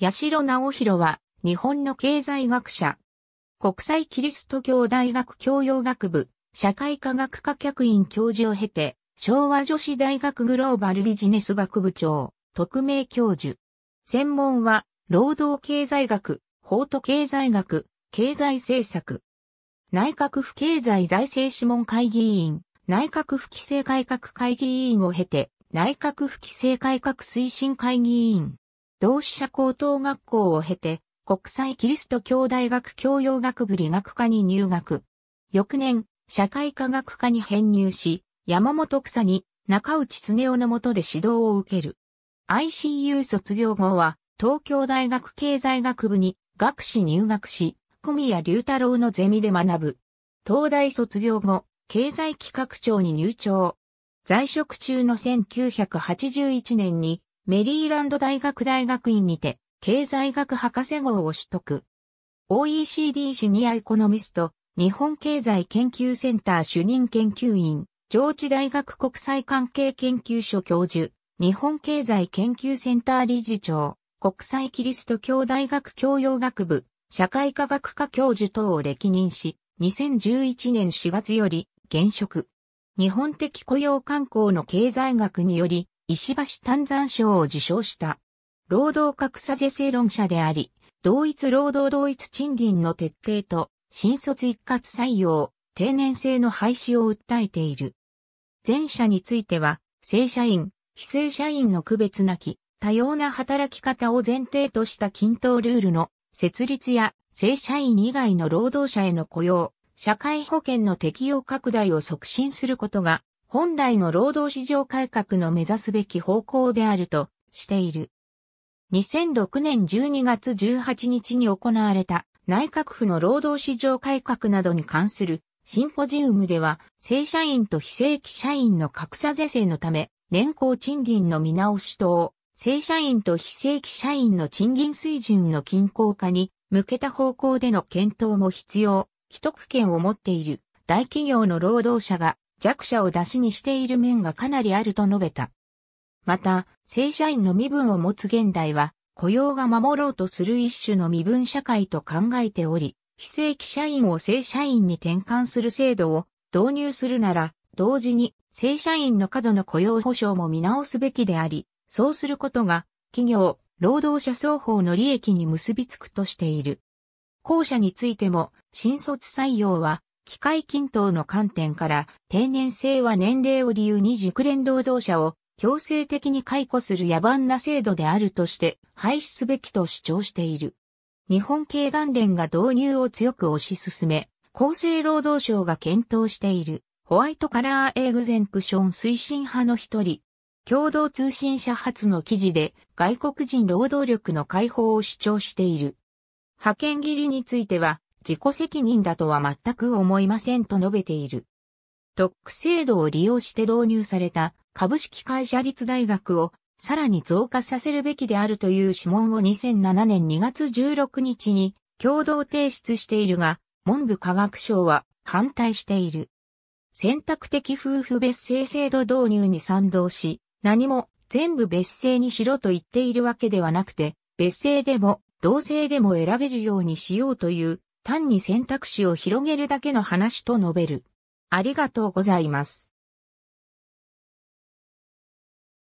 八代直弘は、日本の経済学者。国際キリスト教大学教養学部、社会科学科客員教授を経て、昭和女子大学グローバルビジネス学部長、特命教授。専門は、労働経済学、法と経済学、経済政策。内閣府経済財政諮問会議員、内閣府規制改革会議委員を経て、内閣府規制改革推進会議委員。同志社高等学校を経て、国際キリスト教大学教養学部理学科に入学。翌年、社会科学科に編入し、山本草に中内恒夫の下で指導を受ける。ICU 卒業後は、東京大学経済学部に学士入学し、小宮隆太郎のゼミで学ぶ。東大卒業後、経済企画庁に入庁。在職中の1981年にメリーランド大学大学院にて、経済学博士号を取得。OECD シニアエコノミスト、日本経済研究センター主任研究員、上智大学国際関係研究所教授、日本経済研究センター理事長、国際キリスト教大学教養学部、社会科学科教授等を歴任し、2011年4月より現職。日本的雇用慣行の経済学により、石橋丹山賞を受賞した。労働格差是正論者であり、同一労働同一賃金の徹底と、新卒一括採用、定年制の廃止を訴えている。前者については、正社員、非正社員の区別なき、多様な働き方を前提とした均等ルールの設立や正社員以外の労働者への雇用、社会保険の適用拡大を促進することが本来の労働市場改革の目指すべき方向であるとしている。2006年12月18日に行われた内閣府の労働市場改革などに関するシンポジウムでは、正社員と非正規社員の格差是正のため、年功賃金の見直し等、正社員と非正規社員の賃金水準の均衡化に向けた方向での検討も必要、既得権を持っている大企業の労働者が弱者を出しにしている面がかなりあると述べた。また、正社員の身分を持つ現代は、雇用が守ろうとする一種の身分社会と考えており、非正規社員を正社員に転換する制度を導入するなら、同時に正社員の過度の雇用保障も見直すべきであり、そうすることが企業、労働者双方の利益に結びつくとしている。後者についても、新卒採用は機械均等の観点から定年制は年齢を理由に熟練労働者を強制的に解雇する野蛮な制度であるとして廃止すべきと主張している。日本経団連が導入を強く推し進め、厚生労働省が検討しているホワイトカラーエグゼンプション推進派の一人、共同通信社発の記事で外国人労働力の解放を主張している。派遣切りについては、自己責任だとは全く思いませんと述べている。特区制度を利用して導入された株式会社立大学をさらに増加させるべきであるという諮問を2007年2月16日に共同提出しているが、文部科学省は反対している。選択的夫婦別姓制度導入に賛同し、何も全部別姓にしろと言っているわけではなくて、別姓でも同性でも選べるようにしようという単に選択肢を広げるだけの話と述べる。ありがとうございます。